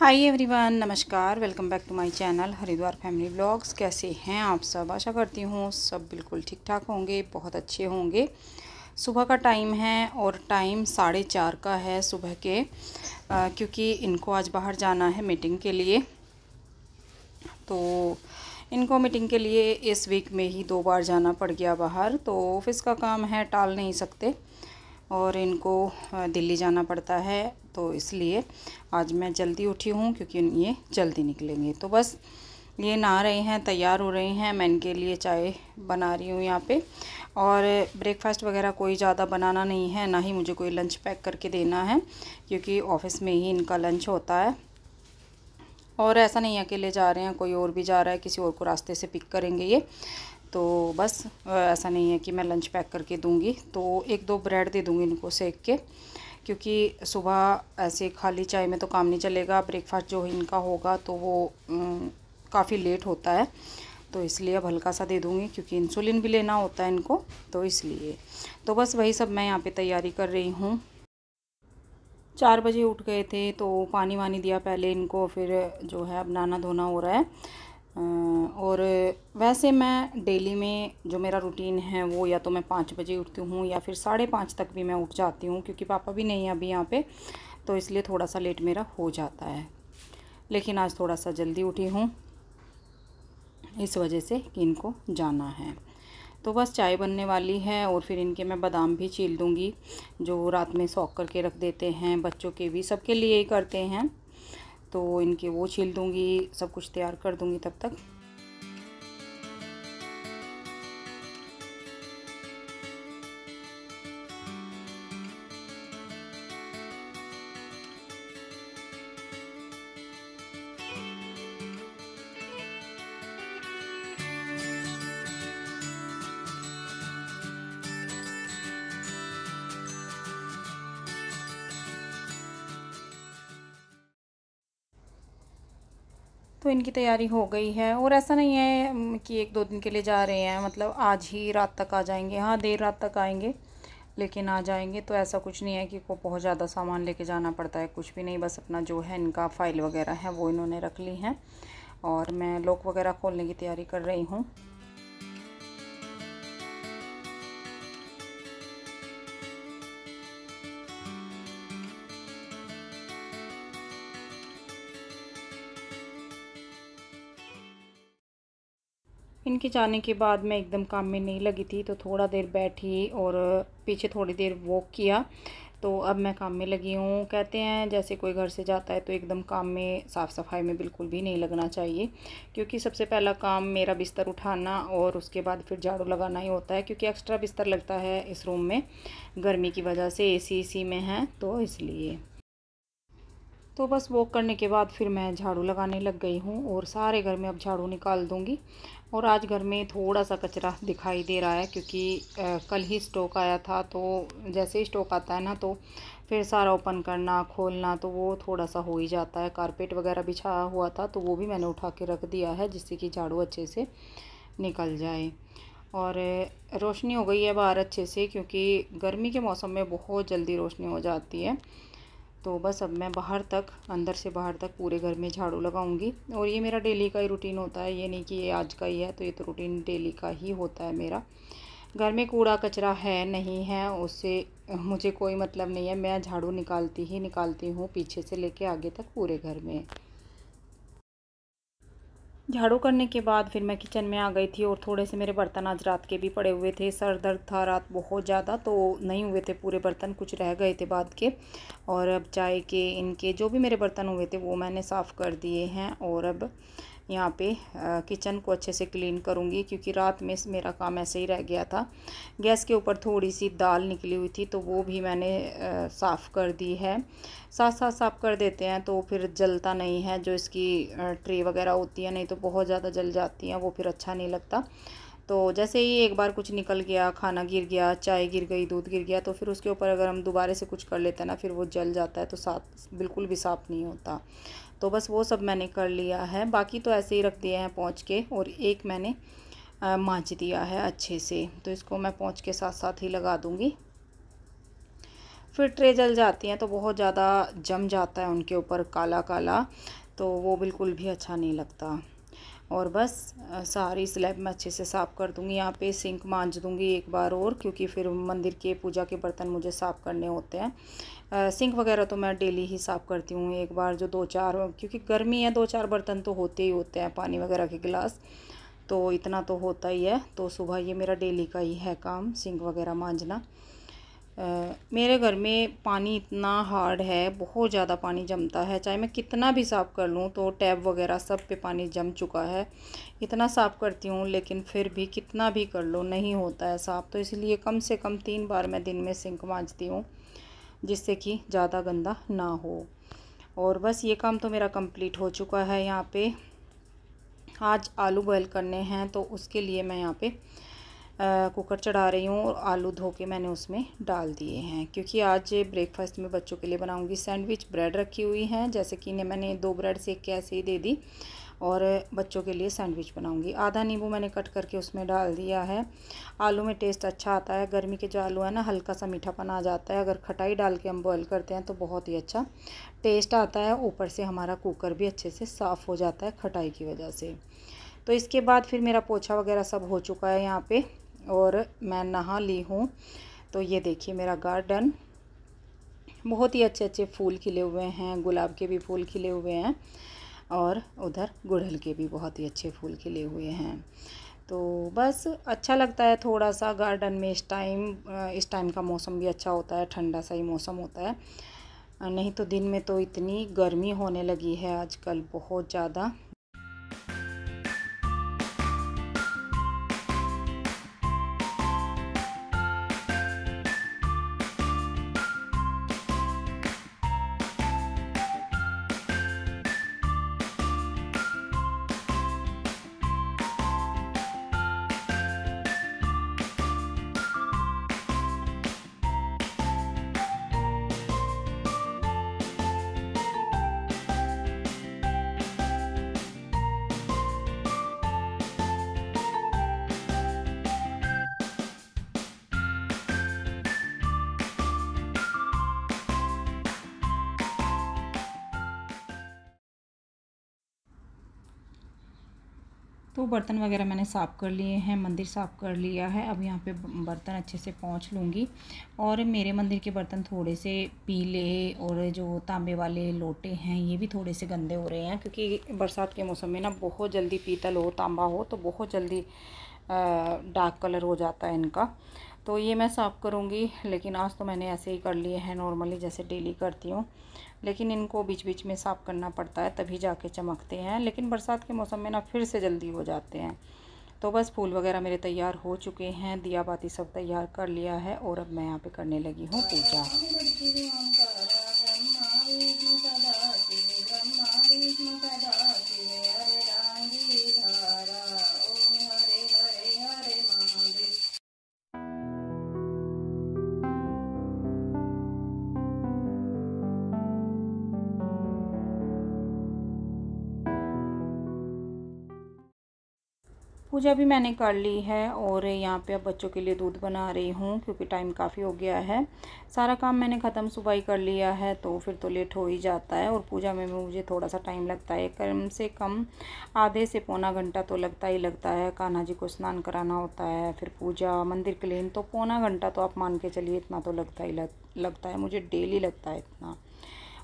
हाय everyone नमस्कार welcome back to my channel Haridwar family blogs कैसे हैं आप सब आशा करती हूँ सब बिल्कुल ठीक ठाक होंगे बहुत अच्छे होंगे सुबह का टाइम है और टाइम साढ़े चार का है सुबह के आ, क्योंकि इनको आज बाहर जाना है मीटिंग के लिए तो इनको मीटिंग के लिए इस वीक में ही दो बार जाना पड़ गया बाहर तो ऑफिस का काम है टाल नहीं सकते और इनको दिल्ली जाना पड़ता है तो इसलिए आज मैं जल्दी उठी हूँ क्योंकि ये जल्दी निकलेंगे तो बस ये नहा रहे हैं तैयार हो रहे हैं मैं इनके लिए चाय बना रही हूँ यहाँ पे और ब्रेकफास्ट वगैरह कोई ज़्यादा बनाना नहीं है ना ही मुझे कोई लंच पैक करके देना है क्योंकि ऑफिस में ही इनका लंच होता है और ऐसा नहीं अकेले जा रहे हैं कोई और भी जा रहा है किसी और को रास्ते से पिक करेंगे ये तो बस ऐसा नहीं है कि मैं लंच पैक करके दूंगी तो एक दो ब्रेड दे दूंगी इनको सेक के क्योंकि सुबह ऐसे खाली चाय में तो काम नहीं चलेगा ब्रेकफास्ट जो इनका होगा तो वो काफ़ी लेट होता है तो इसलिए अब हल्का सा दे दूँगी क्योंकि इंसुलिन भी लेना होता है इनको तो इसलिए तो बस वही सब मैं यहाँ पर तैयारी कर रही हूँ चार बजे उठ गए थे तो पानी वानी दिया पहले इनको फिर जो है अब नहाना धोना हो रहा है और वैसे मैं डेली में जो मेरा रूटीन है वो या तो मैं पाँच बजे उठती हूँ या फिर साढ़े पाँच तक भी मैं उठ जाती हूँ क्योंकि पापा भी नहीं है अभी यहाँ पे तो इसलिए थोड़ा सा लेट मेरा हो जाता है लेकिन आज थोड़ा सा जल्दी उठी हूँ इस वजह से कि इनको जाना है तो बस चाय बनने वाली है और फिर इनके मैं बादाम भी छील दूँगी जो रात में सौख करके रख देते हैं बच्चों के भी सबके लिए ही करते हैं तो इनके वो छील दूँगी सब कुछ तैयार कर दूँगी तब तक तो इनकी तैयारी हो गई है और ऐसा नहीं है कि एक दो दिन के लिए जा रहे हैं मतलब आज ही रात तक आ जाएंगे हाँ देर रात तक आएंगे लेकिन आ जाएंगे तो ऐसा कुछ नहीं है कि को बहुत ज़्यादा सामान लेके जाना पड़ता है कुछ भी नहीं बस अपना जो है इनका फ़ाइल वगैरह है वो इन्होंने रख ली है और मैं लॉक वगैरह खोलने की तैयारी कर रही हूँ इनके जाने के बाद मैं एकदम काम में नहीं लगी थी तो थोड़ा देर बैठी और पीछे थोड़ी देर वॉक किया तो अब मैं काम में लगी हूँ कहते हैं जैसे कोई घर से जाता है तो एकदम काम में साफ़ सफाई में बिल्कुल भी नहीं लगना चाहिए क्योंकि सबसे पहला काम मेरा बिस्तर उठाना और उसके बाद फिर झाड़ू लगाना ही होता है क्योंकि एक्स्ट्रा बिस्तर लगता है इस रूम में गर्मी की वजह से ए सी में है तो इसलिए तो बस वॉक करने के बाद फिर मैं झाड़ू लगाने लग गई हूँ और सारे घर में अब झाड़ू निकाल दूँगी और आज घर में थोड़ा सा कचरा दिखाई दे रहा है क्योंकि कल ही स्टॉक आया था तो जैसे ही स्टॉक आता है ना तो फिर सारा ओपन करना खोलना तो वो थोड़ा सा हो ही जाता है कारपेट वगैरह बिछा हुआ था तो वो भी मैंने उठा के रख दिया है जिससे कि झाड़ू अच्छे से निकल जाए और रोशनी हो गई है बाहर अच्छे से क्योंकि गर्मी के मौसम में बहुत जल्दी रोशनी हो जाती है तो बस अब मैं बाहर तक अंदर से बाहर तक पूरे घर में झाड़ू लगाऊंगी और ये मेरा डेली का ही रूटीन होता है ये नहीं कि ये आज का ही है तो ये तो रूटीन डेली का ही होता है मेरा घर में कूड़ा कचरा है नहीं है उससे मुझे कोई मतलब नहीं है मैं झाड़ू निकालती ही निकालती हूँ पीछे से लेके आगे तक पूरे घर में झाड़ू करने के बाद फिर मैं किचन में आ गई थी और थोड़े से मेरे बर्तन आज रात के भी पड़े हुए थे सर दर्द था रात बहुत ज़्यादा तो नहीं हुए थे पूरे बर्तन कुछ रह गए थे बाद के और अब चाय के इनके जो भी मेरे बर्तन हुए थे वो मैंने साफ़ कर दिए हैं और अब यहाँ पे किचन को अच्छे से क्लीन करूँगी क्योंकि रात में मेरा काम ऐसे ही रह गया था गैस के ऊपर थोड़ी सी दाल निकली हुई थी तो वो भी मैंने साफ़ कर दी है साथ साथ साफ़ कर देते हैं तो फिर जलता नहीं है जो इसकी ट्रे वगैरह होती है नहीं तो बहुत ज़्यादा जल जाती हैं वो फिर अच्छा नहीं लगता तो जैसे ही एक बार कुछ निकल गया खाना गिर गया चाय गिर गई दूध गिर गया तो फिर उसके ऊपर अगर हम दोबारे से कुछ कर लेते हैं ना फिर वो जल जाता है तो साथ बिल्कुल भी साफ़ नहीं होता तो बस वो सब मैंने कर लिया है बाकी तो ऐसे ही रख दिए हैं पहुँच के और एक मैंने माँज दिया है अच्छे से तो इसको मैं पहुँच के साथ साथ ही लगा दूँगी फिर ट्रे जल जाती हैं तो बहुत ज़्यादा जम जाता है उनके ऊपर काला काला तो वो बिल्कुल भी अच्छा नहीं लगता और बस सारी स्लैब मैं अच्छे से साफ़ कर दूँगी यहाँ पे सिंक मांझ दूँगी एक बार और क्योंकि फिर मंदिर के पूजा के बर्तन मुझे साफ़ करने होते हैं सिंक वगैरह तो मैं डेली ही साफ़ करती हूँ एक बार जो दो चार क्योंकि गर्मी है दो चार बर्तन तो होते ही होते हैं पानी वगैरह के गिलास तो इतना तो होता ही है तो सुबह ये मेरा डेली का ही है काम सिंक वगैरह मांझना मेरे घर में पानी इतना हार्ड है बहुत ज़्यादा पानी जमता है चाहे मैं कितना भी साफ़ कर लूँ तो टैब वगैरह सब पे पानी जम चुका है इतना साफ़ करती हूँ लेकिन फिर भी कितना भी कर लो नहीं होता है साफ़ तो इसलिए कम से कम तीन बार मैं दिन में सिंक माँजती हूँ जिससे कि ज़्यादा गंदा ना हो और बस ये काम तो मेरा कंप्लीट हो चुका है यहाँ पे आज आलू बॉयल करने हैं तो उसके लिए मैं यहाँ पे कुकर चढ़ा रही हूँ और आलू धो के मैंने उसमें डाल दिए हैं क्योंकि आज ब्रेकफास्ट में बच्चों के लिए बनाऊँगी सैंडविच ब्रेड रखी हुई हैं जैसे कि मैंने दो ब्रेड से के ऐसे ही दे दी और बच्चों के लिए सैंडविच बनाऊंगी आधा नींबू मैंने कट करके उसमें डाल दिया है आलू में टेस्ट अच्छा आता है गर्मी के जो आलू है ना हल्का सा मीठापन आ जाता है अगर खटाई डाल के हम बॉयल करते हैं तो बहुत ही अच्छा टेस्ट आता है ऊपर से हमारा कुकर भी अच्छे से साफ़ हो जाता है खटाई की वजह से तो इसके बाद फिर मेरा पोछा वगैरह सब हो चुका है यहाँ पर और मैं नहा ली हूँ तो ये देखिए मेरा गार्डन बहुत ही अच्छे अच्छे फूल खिले हुए हैं गुलाब के भी फूल खिले हुए हैं और उधर गुड़हल के भी बहुत ही अच्छे फूल खिले हुए हैं तो बस अच्छा लगता है थोड़ा सा गार्डन में इस टाइम इस टाइम का मौसम भी अच्छा होता है ठंडा सा ही मौसम होता है नहीं तो दिन में तो इतनी गर्मी होने लगी है आजकल बहुत ज़्यादा तो बर्तन वगैरह मैंने साफ़ कर लिए हैं मंदिर साफ़ कर लिया है अब यहाँ पे बर्तन अच्छे से पहुँच लूँगी और मेरे मंदिर के बर्तन थोड़े से पीले और जो तांबे वाले लोटे हैं ये भी थोड़े से गंदे हो रहे हैं क्योंकि बरसात के मौसम में ना बहुत जल्दी पीतल हो तांबा हो तो बहुत जल्दी डार्क कलर हो जाता है इनका तो ये मैं साफ़ करूँगी लेकिन आज तो मैंने ऐसे ही कर लिए हैं नॉर्मली जैसे डेली करती हूँ लेकिन इनको बीच बीच में साफ़ करना पड़ता है तभी जाके चमकते हैं लेकिन बरसात के मौसम में ना फिर से जल्दी हो जाते हैं तो बस फूल वगैरह मेरे तैयार हो चुके हैं दिया बाती सब तैयार कर लिया है और अब मैं यहाँ पे करने लगी हूँ पूजा पूजा भी मैंने कर ली है और यहाँ पे अब बच्चों के लिए दूध बना रही हूँ क्योंकि टाइम काफ़ी हो गया है सारा काम मैंने ख़त्म सुबह ही कर लिया है तो फिर तो लेट हो ही जाता है और पूजा में मुझे थोड़ा सा टाइम लगता है कम से कम आधे से पौना घंटा तो लगता ही लगता है कान्हा जी को स्नान कराना होता है फिर पूजा मंदिर क्लीन तो पौना घंटा तो आप मान के चलिए इतना तो लगता ही लग, लगता है मुझे डेली लगता है इतना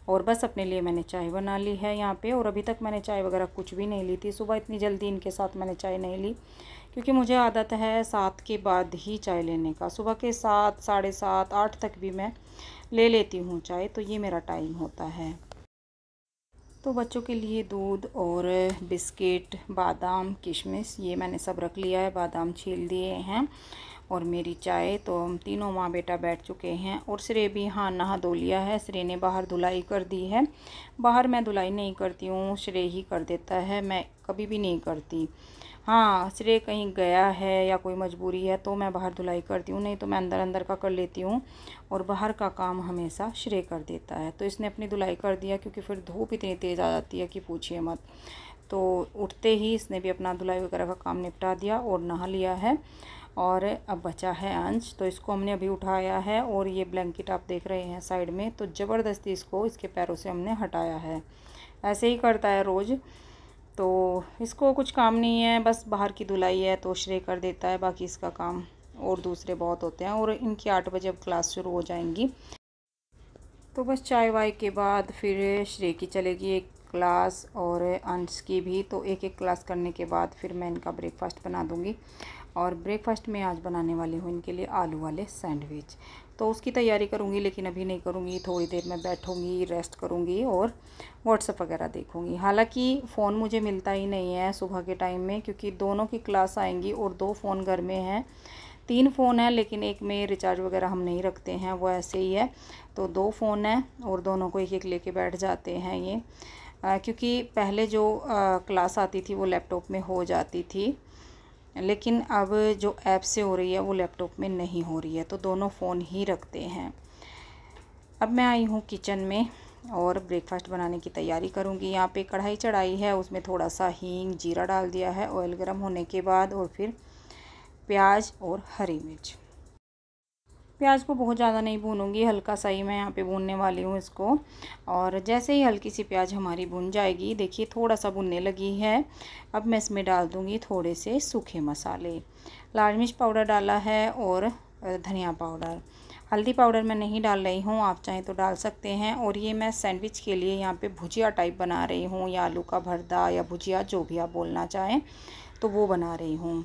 और बस अपने लिए मैंने चाय बना ली है यहाँ पे और अभी तक मैंने चाय वगैरह कुछ भी नहीं ली थी सुबह इतनी जल्दी इनके साथ मैंने चाय नहीं ली क्योंकि मुझे आदत है सात के बाद ही चाय लेने का सुबह के सात साढ़े सात आठ तक भी मैं ले लेती हूँ चाय तो ये मेरा टाइम होता है तो बच्चों के लिए दूध और बिस्किट बादाम किशमिश ये मैंने सब रख लिया है बादाम छील दिए हैं और मेरी चाय तो हम तीनों माँ बेटा बैठ चुके हैं और श्रेय भी हाँ नहा धो लिया है श्रेय ने बाहर धुलाई कर दी है बाहर मैं धुलाई नहीं करती हूँ श्रेय ही कर देता है मैं कभी भी नहीं करती हाँ श्रेय कहीं गया है या कोई मजबूरी है तो मैं बाहर धुलाई करती हूँ नहीं तो मैं अंदर अंदर का कर लेती हूँ और बाहर का काम हमेशा श्रेय कर देता है तो इसने अपनी धुलाई कर दिया क्योंकि फिर धूप इतनी तेज़ आ जाती है कि पूछिए मत तो उठते ही इसने भी अपना धुलाई वगैरह का काम निपटा दिया और नहा लिया है और अब बचा है अंश तो इसको हमने अभी उठाया है और ये ब्लैंकेट आप देख रहे हैं साइड में तो ज़बरदस्ती इसको इसके पैरों से हमने हटाया है ऐसे ही करता है रोज़ तो इसको कुछ काम नहीं है बस बाहर की धुलाई है तो श्रे कर देता है बाकी इसका काम और दूसरे बहुत होते हैं और इनकी आठ बजे अब क्लास शुरू हो जाएंगी तो बस चाय वाय के बाद फिर श्रे की चलेगी एक क्लास और अंश की भी तो एक एक क्लास करने के बाद फिर मैं इनका ब्रेकफास्ट बना दूँगी और ब्रेकफास्ट में आज बनाने वाली हूँ इनके लिए आलू वाले सैंडविच तो उसकी तैयारी करूँगी लेकिन अभी नहीं करूँगी थोड़ी देर में बैठूँगी रेस्ट करूँगी और व्हाट्सअप वगैरह देखूँगी हालाँकि फ़ोन मुझे मिलता ही नहीं है सुबह के टाइम में क्योंकि दोनों की क्लास आएंगी और दो फ़ोन घर में हैं तीन फ़ोन हैं लेकिन एक में रिचार्ज वगैरह हम नहीं रखते हैं वो ऐसे ही है तो दो फ़ोन हैं और दोनों को एक एक लेके बैठ जाते हैं ये आ, क्योंकि पहले जो आ, क्लास आती थी वो लैपटॉप में हो जाती थी लेकिन अब जो ऐप से हो रही है वो लैपटॉप में नहीं हो रही है तो दोनों फ़ोन ही रखते हैं अब मैं आई हूँ किचन में और ब्रेकफास्ट बनाने की तैयारी करूँगी यहाँ पे कढ़ाई चढ़ाई है उसमें थोड़ा सा हींग जीरा डाल दिया है ऑयल गर्म होने के बाद और फिर प्याज और हरी मिर्च प्याज को बहुत ज़्यादा नहीं भूनूंगी हल्का सा ही मैं यहाँ पे भूनने वाली हूँ इसको और जैसे ही हल्की सी प्याज हमारी भुन जाएगी देखिए थोड़ा सा भुनने लगी है अब मैं इसमें डाल दूँगी थोड़े से सूखे मसाले लाल मिर्च पाउडर डाला है और धनिया पाउडर हल्दी पाउडर मैं नहीं डाल रही हूँ आप चाहें तो डाल सकते हैं और ये मैं सैंडविच के लिए यहाँ पे भुजिया टाइप बना रही हूँ या आलू का भरदा या भुजिया जो भी आप बोलना चाहें तो वो बना रही हूँ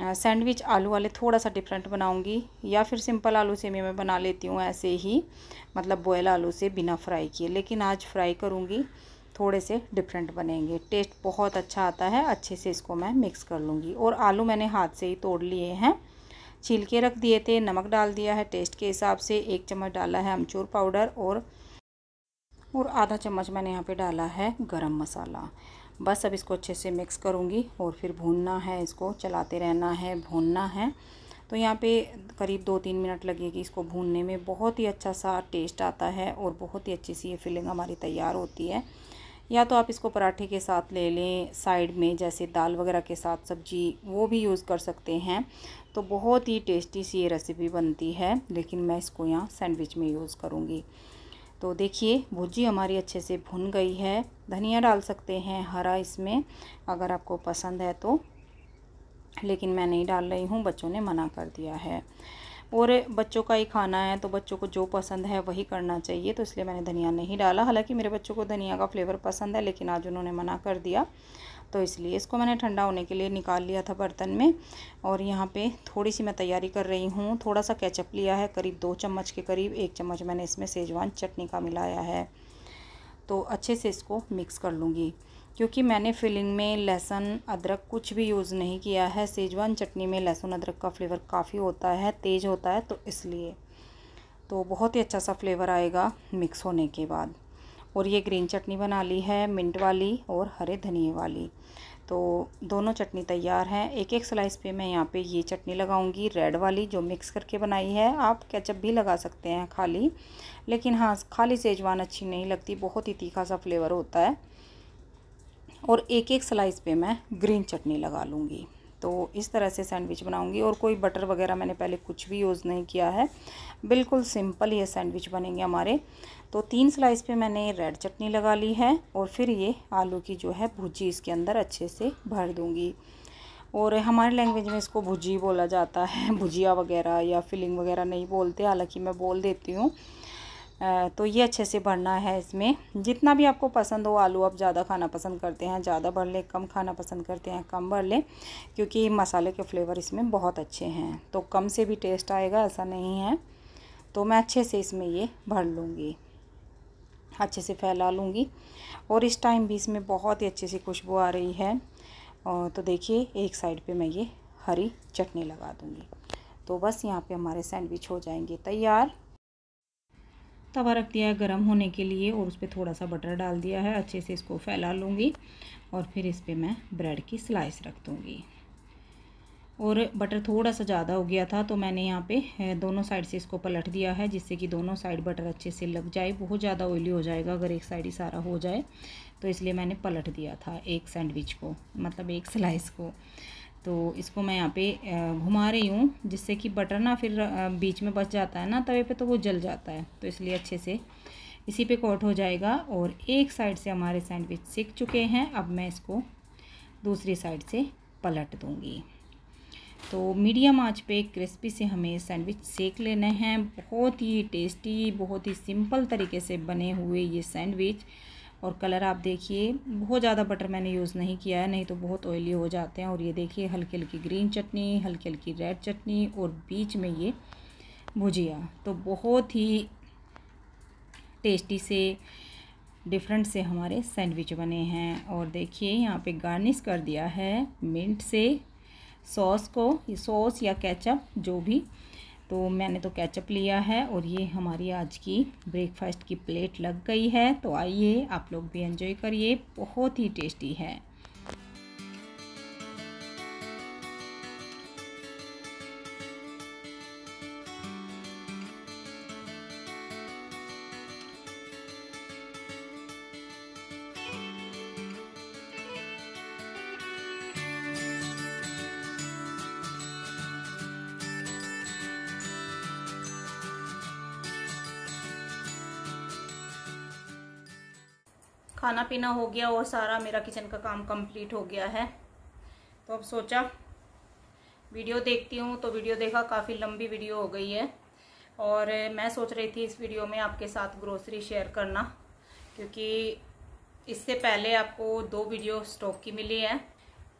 सैंडविच आलू वाले थोड़ा सा डिफरेंट बनाऊंगी या फिर सिंपल आलू से भी मैं बना लेती हूँ ऐसे ही मतलब बॉयल आलू से बिना फ्राई किए लेकिन आज फ्राई करूँगी थोड़े से डिफरेंट बनेंगे टेस्ट बहुत अच्छा आता है अच्छे से इसको मैं मिक्स कर लूँगी और आलू मैंने हाथ से ही तोड़ लिए हैं छील के रख दिए थे नमक डाल दिया है टेस्ट के हिसाब से एक चम्मच डाला है अमचूर पाउडर और और आधा चम्मच मैंने यहाँ पे डाला है गरम मसाला बस अब इसको अच्छे से मिक्स करूँगी और फिर भूनना है इसको चलाते रहना है भूनना है तो यहाँ पे करीब दो तीन मिनट लगेगी इसको भूनने में बहुत ही अच्छा सा टेस्ट आता है और बहुत ही अच्छी सी ये फिलिंग हमारी तैयार होती है या तो आप इसको पराठे के साथ ले लें साइड में जैसे दाल वगैरह के साथ सब्जी वो भी यूज़ कर सकते हैं तो बहुत ही टेस्टी सी ये रेसिपी बनती है लेकिन मैं इसको यहाँ सैंडविच में यूज़ करूँगी तो देखिए भुजी हमारी अच्छे से भुन गई है धनिया डाल सकते हैं हरा इसमें अगर आपको पसंद है तो लेकिन मैं नहीं डाल रही हूँ बच्चों ने मना कर दिया है और बच्चों का ही खाना है तो बच्चों को जो पसंद है वही करना चाहिए तो इसलिए मैंने धनिया नहीं डाला हालांकि मेरे बच्चों को धनिया का फ्लेवर पसंद है लेकिन आज उन्होंने मना कर दिया तो इसलिए इसको मैंने ठंडा होने के लिए निकाल लिया था बर्तन में और यहाँ पे थोड़ी सी मैं तैयारी कर रही हूँ थोड़ा सा केचप लिया है करीब दो चम्मच के करीब एक चम्मच मैंने इसमें सेजवान चटनी का मिलाया है तो अच्छे से इसको मिक्स कर लूँगी क्योंकि मैंने फिलिंग में लहसुन अदरक कुछ भी यूज़ नहीं किया है सेजवान चटनी में लहसुन अदरक का फ्लेवर काफ़ी होता है तेज़ होता है तो इसलिए तो बहुत ही अच्छा सा फ्लेवर आएगा मिक्स होने के बाद और ये ग्रीन चटनी बना ली है मिंट वाली और हरे धनिए वाली तो दोनों चटनी तैयार हैं एक एक स्लाइस पे मैं यहाँ पे ये चटनी लगाऊंगी रेड वाली जो मिक्स करके बनाई है आप केचप भी लगा सकते हैं खाली लेकिन हाँ खाली सेजवान अच्छी नहीं लगती बहुत ही तीखा सा फ्लेवर होता है और एक एक स्लाइस पे मैं ग्रीन चटनी लगा लूँगी तो इस तरह से सैंडविच बनाऊंगी और कोई बटर वगैरह मैंने पहले कुछ भी यूज़ नहीं किया है बिल्कुल सिंपल ये सैंडविच बनेंगे हमारे तो तीन स्लाइस पे मैंने रेड चटनी लगा ली है और फिर ये आलू की जो है भुजी इसके अंदर अच्छे से भर दूँगी और हमारे लैंग्वेज में इसको भुजी बोला जाता है भुजिया वगैरह या फिलिंग वगैरह नहीं बोलते हालाँकि मैं बोल देती हूँ तो ये अच्छे से भरना है इसमें जितना भी आपको पसंद हो आलू आप ज़्यादा खाना पसंद करते हैं ज़्यादा भर लें कम खाना पसंद करते हैं कम भर लें क्योंकि मसाले के फ्लेवर इसमें बहुत अच्छे हैं तो कम से भी टेस्ट आएगा ऐसा नहीं है तो मैं अच्छे से इसमें ये भर लूँगी अच्छे से फैला लूँगी और इस टाइम भी इसमें बहुत ही अच्छे से खुशबू आ रही है तो देखिए एक साइड पर मैं ये हरी चटनी लगा दूँगी तो बस यहाँ पर हमारे सैंडविच हो जाएंगे तैयार तवा रख दिया है गर्म होने के लिए और उस पर थोड़ा सा बटर डाल दिया है अच्छे से इसको फैला लूँगी और फिर इस पर मैं ब्रेड की स्लाइस रख दूँगी और बटर थोड़ा सा ज़्यादा हो गया था तो मैंने यहाँ पे दोनों साइड से इसको पलट दिया है जिससे कि दोनों साइड बटर अच्छे से लग जाए बहुत ज़्यादा ऑयली हो जाएगा अगर एक साइड ही सारा हो जाए तो इसलिए मैंने पलट दिया था एक सैंडविच को मतलब एक स्लाइस को तो इसको मैं यहाँ पे घुमा रही हूँ जिससे कि बटर ना फिर बीच में बच जाता है ना तवे पे तो वो जल जाता है तो इसलिए अच्छे से इसी पे कोट हो जाएगा और एक साइड से हमारे सैंडविच सीख चुके हैं अब मैं इसको दूसरी साइड से पलट दूँगी तो मीडियम आंच पे क्रिस्पी से हमें सैंडविच सेक लेने हैं बहुत ही टेस्टी बहुत ही सिंपल तरीके से बने हुए ये सैंडविच और कलर आप देखिए बहुत ज़्यादा बटर मैंने यूज़ नहीं किया है नहीं तो बहुत ऑयली हो जाते हैं और ये देखिए हल्की हल्की ग्रीन चटनी हल्की हल्की रेड चटनी और बीच में ये भुजिया तो बहुत ही टेस्टी से डिफरेंट से हमारे सैंडविच बने हैं और देखिए यहाँ पे गार्निश कर दिया है मिंट से सॉस को सॉस या कैचअप जो भी तो मैंने तो कैचअप लिया है और ये हमारी आज की ब्रेकफास्ट की प्लेट लग गई है तो आइए आप लोग भी एंजॉय करिए बहुत ही टेस्टी है खाना पीना हो गया और सारा मेरा किचन का काम कंप्लीट हो गया है तो अब सोचा वीडियो देखती हूँ तो वीडियो देखा काफ़ी लंबी वीडियो हो गई है और मैं सोच रही थी इस वीडियो में आपके साथ ग्रोसरी शेयर करना क्योंकि इससे पहले आपको दो वीडियो स्टॉक की मिली है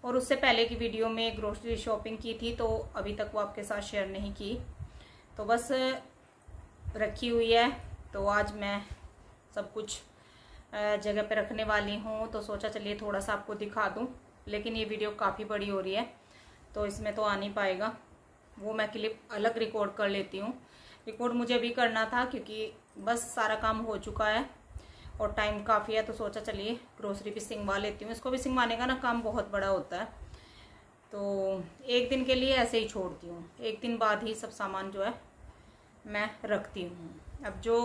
और उससे पहले की वीडियो में ग्रोसरी शॉपिंग की थी तो अभी तक वो आपके साथ शेयर नहीं की तो बस रखी हुई है तो आज मैं सब कुछ जगह पे रखने वाली हूँ तो सोचा चलिए थोड़ा सा आपको दिखा दूँ लेकिन ये वीडियो काफ़ी बड़ी हो रही है तो इसमें तो आ नहीं पाएगा वो मैं क्लिप अलग रिकॉर्ड कर लेती हूँ रिकॉर्ड मुझे भी करना था क्योंकि बस सारा काम हो चुका है और टाइम काफ़ी है तो सोचा चलिए ग्रोसरी भी सिंगवा लेती हूँ इसको भी सिंगवाने का ना काम बहुत बड़ा होता है तो एक दिन के लिए ऐसे ही छोड़ती हूँ एक दिन बाद ही सब सामान जो है मैं रखती हूँ अब जो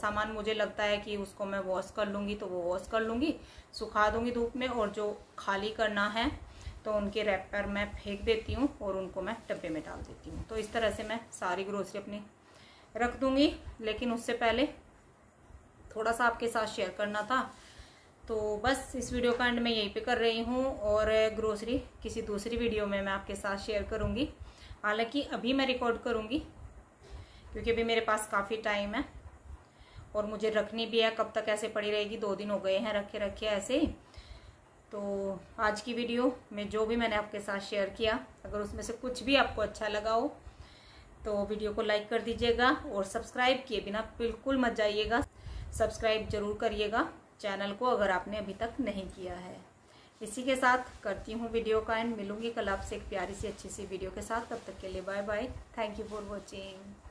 सामान मुझे लगता है कि उसको मैं वॉश कर लूँगी तो वो वॉश कर लूँगी सुखा दूँगी धूप में और जो खाली करना है तो उनके रैपर मैं फेंक देती हूँ और उनको मैं डब्बे में डाल देती हूँ तो इस तरह से मैं सारी ग्रोसरी अपनी रख दूँगी लेकिन उससे पहले थोड़ा सा आपके साथ शेयर करना था तो बस इस वीडियो का एंड मैं यहीं पे कर रही हूँ और ग्रोसरी किसी दूसरी वीडियो में मैं आपके साथ शेयर करूँगी हालांकि अभी मैं रिकॉर्ड करूँगी क्योंकि अभी मेरे पास काफ़ी टाइम है और मुझे रखनी भी है कब तक ऐसे पड़ी रहेगी दो दिन हो गए हैं रखे रखे ऐसे ही तो आज की वीडियो में जो भी मैंने आपके साथ शेयर किया अगर उसमें से कुछ भी आपको अच्छा लगा हो तो वीडियो को लाइक कर दीजिएगा और सब्सक्राइब किए बिना बिल्कुल मत जाइएगा सब्सक्राइब जरूर करिएगा चैनल को अगर आपने अभी तक नहीं किया है इसी के साथ करती हूँ वीडियो का एंड मिलूंगी कल आपसे एक प्यारी सी अच्छी सी वीडियो के साथ तब तक के लिए bye bye thank you for watching